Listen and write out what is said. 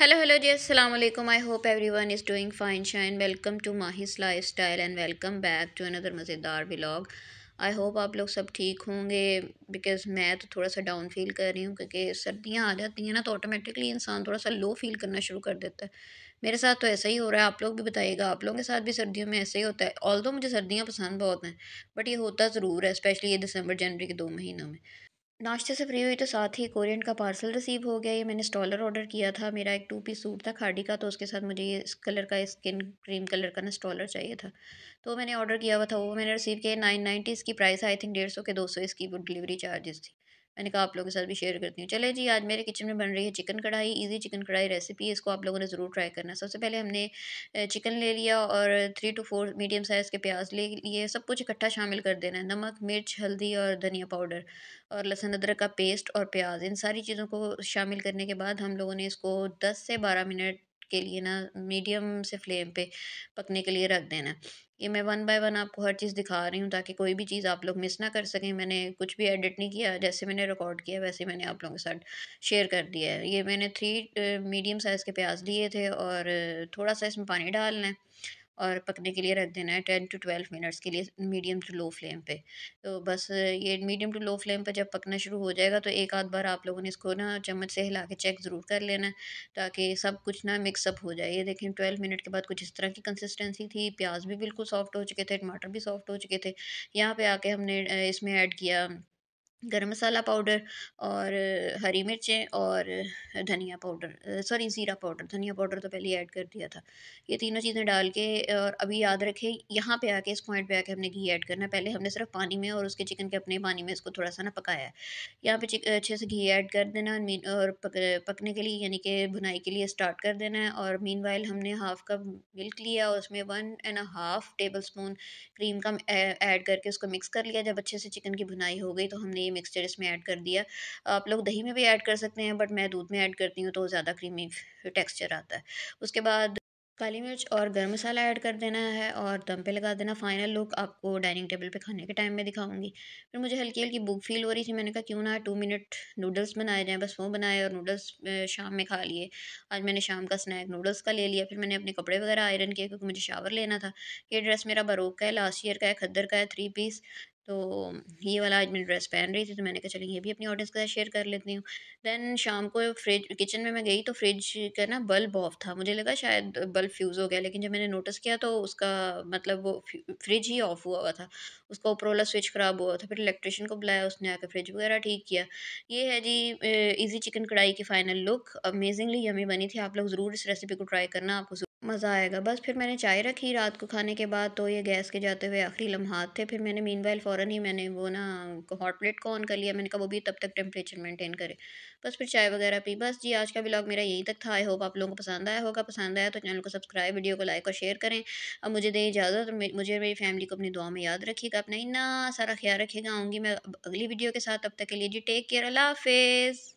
hello hello ji अस्सलाम वालेकुम I hope everyone is doing fine shine welcome to Mahi's lifestyle and welcome back to another मज़ेदार blog आई होप आप लोग सब ठीक होंगे बिकॉज़ मैं तो थोड़ा सा डाउन फील कर रही हूँ क्योंकि सर्दियाँ आ जाती हैं ना तो ऑटोमेटिकली इंसान थोड़ा सा लो फील करना शुरू कर देता है मेरे साथ तो ऐसा ही हो रहा है आप लोग भी बताइएगा आप लोगों के साथ भी सर्दियों में ऐसा ही होता है ऑल मुझे सर्दियाँ पसंद बहुत हैं बट ये होता ज़रूर है स्पेशली ये दिसंबर जनवरी के दो महीनों में नाश्ते से फ्री हुई तो साथ ही कोरियन का पार्सल रिसीव हो गया ये मैंने स्टॉलर ऑर्डर किया था मेरा एक टू पीस सूट था खाड़ी का तो उसके साथ मुझे ये इस कलर का स्किन क्रीम कलर का ना स्टॉलर चाहिए था तो मैंने ऑर्डर किया हुआ था वो मैंने रिसीव किया नाइन नाइन्टी इसकी प्राइस आई थिंक डेढ़ सौ के दो सौ इसकी डिलीवरी चार्जेस थी मैंने कहा आप लोगों के साथ भी शेयर करती हूँ चले जी आज मेरे किचन में बन रही है चिकन कढ़ाई इजी चिकन कढ़ाई रेसिपी इसको आप लोगों ने ज़रूर ट्राई करना सबसे पहले हमने चिकन ले लिया और three to four medium size के प्याज ले लिए सब कुछ इकट्ठा शामिल कर देना है नमक मिर्च हल्दी और धनिया पाउडर और लहसुन अदरक का पेस्ट और प्याज इन सारी चीज़ों को शामिल करने के बाद हम लोगों ने इसको दस से बारह मिनट के लिए ना मीडियम से फ्लेम पे पकने के लिए रख देना ये मैं वन बाय वन आपको हर चीज़ दिखा रही हूँ ताकि कोई भी चीज़ आप लोग मिस ना कर सकें मैंने कुछ भी एडिट नहीं किया जैसे मैंने रिकॉर्ड किया वैसे मैंने आप लोगों के साथ शेयर कर दिया है ये मैंने थ्री मीडियम साइज़ के प्याज लिए थे और थोड़ा सा इसमें पानी डालना है और पकने के लिए रख देना है टेन टू ट्वेल्व मिनट्स के लिए मीडियम टू लो फ्लेम पे तो बस ये मीडियम टू लो फ्लेम पे जब पकना शुरू हो जाएगा तो एक आध बार आप लोगों ने इसको ना चम्मच से हिला के चेक ज़रूर कर लेना ताकि सब कुछ ना मिक्सअप हो जाए ये देखें ट्वेल्व मिनट के बाद कुछ इस तरह की कंसिस्टेंसी थी प्याज भी बिल्कुल सॉफ्ट हो चुके थे टमाटर भी सॉफ्ट हो चुके थे यहाँ पर आके हमने इसमें ऐड किया गरम मसाला पाउडर और हरी मिर्चें और धनिया पाउडर सॉरी ज़ीरा पाउडर धनिया पाउडर तो पहले ऐड कर दिया था ये तीनों चीज़ें डाल के और अभी याद रखें यहाँ पे आके इस पॉइंट पे आके हमने घी ऐड करना है पहले हमने सिर्फ पानी में और उसके चिकन के अपने पानी में इसको थोड़ा सा ना पकाया है यहाँ पर अच्छे से घी ऐड कर देना और, और पक, पकने के लिए यानी कि भुनाई के लिए स्टार्ट कर देना है और मीन हमने हाफ़ कप मिल्क लिया और उसमें one and half tablespoon cream का ऐड करके उसको मिक्स कर लिया जब अच्छे से चिकन की भुनाई हो गई तो हमने क्रीमी मिक्सचर इसमें ऐड कर दिया आप लोग दही में भी ऐड कर सकते हैं बट मैं दूध में ऐड करती हूँ तो ज़्यादा क्रीमी टेक्स्चर आता है उसके बाद काली मिर्च और गर्म मसाला ऐड कर देना है और दम पे लगा देना फाइनल लुक आपको डाइनिंग टेबल पे खाने के टाइम में दिखाऊंगी फिर मुझे हल्की हल्की भूख फील हो रही थी मैंने कहा क्यों ना टू मिनट नूडल्स बनाए जाएं बस वो बनाए और नूडल्स शाम में खा लिए आज मैंने शाम का स्नैक नूडल्स का ले लिया फिर मैंने अपने कपड़े वगैरह आयरन किए क्योंकि मुझे शावर लेना था ये ड्रेस मेरा बरोक का है लास्ट ईयर का है खद्दर का है थ्री पीस तो ये वाला आज मैं ड्रेस पहन रही थी तो मैंने कहा चलिए ये भी अपनी ऑडियंस के साथ शेयर कर लेती हूँ दैन शाम को फ्रिज किचन में मैं गई तो फ्रिज का ना बल्ब ऑफ था मुझे लगा शायद बल्ब फ्यूज़ हो गया लेकिन जब मैंने नोटिस किया तो उसका मतलब वो फ्रिज ही ऑफ हुआ हुआ था उसका ऊपर वाला स्विच ख़राब हुआ था फिर इलेक्ट्रिशियन को बुलाया उसने आकर फ्रिज वगैरह ठीक किया ये है जी ईजी चिकन कढ़ाई की फ़ाइनल लुक अमेजिंगली हमें बनी थी आप लोग ज़रूर इस रेसिपी को ट्राई करना आपको मज़ा आएगा बस फिर मैंने चाय रखी रात को खाने के बाद तो ये गैस के जाते हुए आखिरी लम्हात थे फिर मैंने मीन वाइल फ़ौर ही मैंने वो ना हॉट प्लेट को ऑन कर लिया मैंने कहा वो भी तब तक टेम्परेचर मेंटेन करे बस फिर चाय वगैरह पी बस जी आज का ब्लॉग मेरा यहीं तक था आई होप आप लोगों को पसंद आया होगा पसंद आया तो चैनल को सब्सक्राइब वीडियो को लाइक और शेयर करें अब मुझे दें इजाज़त मुझे मेरी फैमिली को अपनी दुआ में याद रखिएगा अपना इन्ना सारा ख्याल रखेगा आऊँगी मैं अगली वीडियो के साथ तब तक के लिए जी टेक केयर अल्लाह हाफिज़